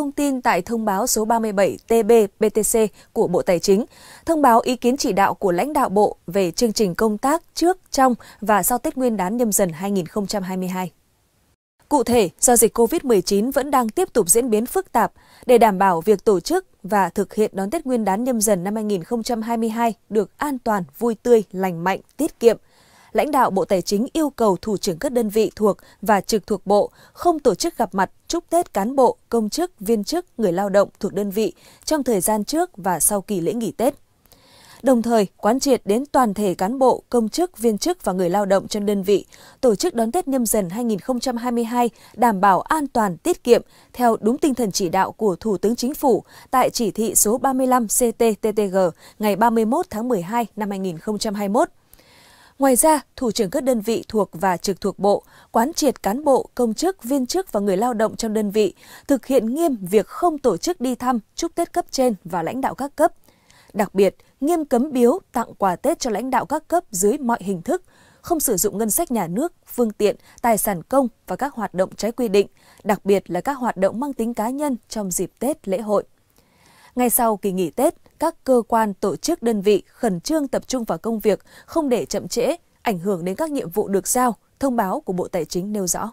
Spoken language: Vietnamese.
thông tin tại thông báo số 37 TB BTC của Bộ Tài chính, thông báo ý kiến chỉ đạo của lãnh đạo Bộ về chương trình công tác trước, trong và sau Tết Nguyên đán nhâm dần 2022. Cụ thể, do dịch COVID-19 vẫn đang tiếp tục diễn biến phức tạp, để đảm bảo việc tổ chức và thực hiện đón Tết Nguyên đán nhâm dần năm 2022 được an toàn, vui tươi, lành mạnh, tiết kiệm – lãnh đạo Bộ Tài chính yêu cầu thủ trưởng các đơn vị thuộc và trực thuộc Bộ không tổ chức gặp mặt chúc Tết cán bộ, công chức, viên chức, người lao động thuộc đơn vị trong thời gian trước và sau kỳ lễ nghỉ Tết. Đồng thời, quán triệt đến toàn thể cán bộ, công chức, viên chức và người lao động trong đơn vị, tổ chức đón Tết nhâm dần 2022 đảm bảo an toàn, tiết kiệm theo đúng tinh thần chỉ đạo của Thủ tướng Chính phủ tại chỉ thị số 35 CTTTG ngày 31 tháng 12 năm 2021 Ngoài ra, thủ trưởng các đơn vị thuộc và trực thuộc bộ quán triệt cán bộ, công chức, viên chức và người lao động trong đơn vị thực hiện nghiêm việc không tổ chức đi thăm, chúc Tết cấp trên và lãnh đạo các cấp. Đặc biệt, nghiêm cấm biếu tặng quà Tết cho lãnh đạo các cấp dưới mọi hình thức, không sử dụng ngân sách nhà nước, phương tiện, tài sản công và các hoạt động trái quy định, đặc biệt là các hoạt động mang tính cá nhân trong dịp Tết lễ hội. Ngay sau kỳ nghỉ Tết, các cơ quan, tổ chức, đơn vị khẩn trương tập trung vào công việc, không để chậm trễ, ảnh hưởng đến các nhiệm vụ được giao, thông báo của Bộ Tài chính nêu rõ.